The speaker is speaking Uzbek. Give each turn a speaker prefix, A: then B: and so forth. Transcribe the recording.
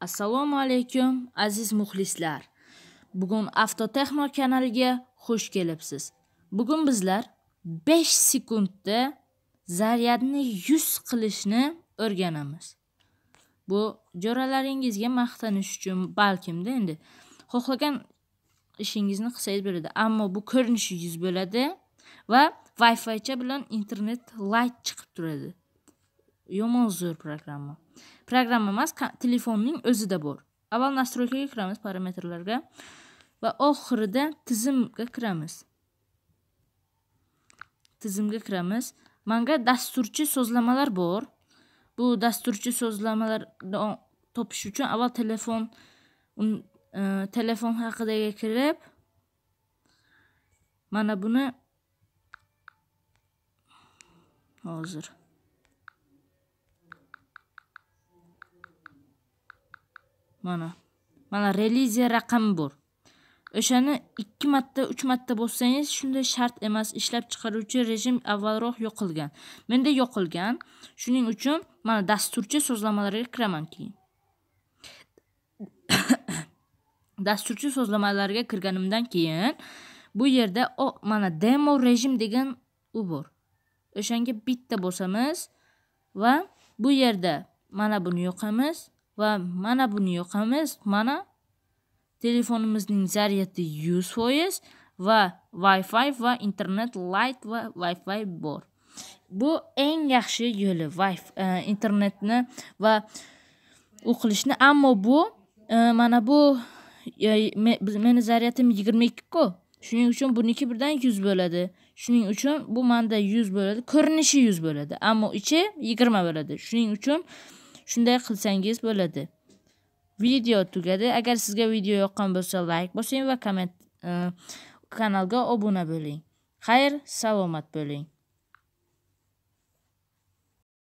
A: assalomu alaykum aziz muxlislar bugun avtotexno kanaliga xush kelibsiz bugun bizlar 5 sekundda zaryadni 100 qilishni o'rganamiz bu jo'ralaringizga maqtanish uchun balkimda endi xohlagan ishingizni qilsangiz bo'ladi ammo bu ko'rinishi yuz bo'ladi va wi cha bilan internet light chiqib turadi yomon zo'r programma programma emas telefonning o'zida bor avval nastroykaga kiramiz parametrlarga va oxirida tizimga kiramiz tizimga kiramiz manga dasturchi so'zlamalar bor bu dasturchi so'zlamalarni topish uchun avval telefon un, e, telefon haqidaga kirib mana buni hozir mana mana reliziya raqami bor o'shani ikki marta uch marta bossangiz shunday shart emas ishlab chiqaruvchi rejim avvalroq yo'qilgan menda yo'qilgan shuning uchun mana dasturchi so'zlamalarga kiraman keyin dasturchi so'zlamalarga kirganimdan keyin bu yerda o mana demo rejim degan u bor o'shanga bitta bosamiz va bu yerda mana buni yoqamiz va mana buni yoqamiz mana telefonimizning zaryadi 100 foiz va Wi-Fi va internet light va Wi-Fi bor bu eng yaxshi yo'li Wi-Fi e, internetni va o'qilishni ammo bu e, mana bu e, meni zaryadim 22 ikkiku shuning uchun buniki birdan 100 bo'ladi shuning uchun bu manda 100 bo'ladi ko'rinishi 100 bo'ladi ammo ichi 20 bo'ladi shuning uchun shunday qilsangiz bo'ladi video tugadi agar sizga video yoqqan bo'lsa layk bosing va komment e, kanalga obuna bo'ling xayr salomat bo'ling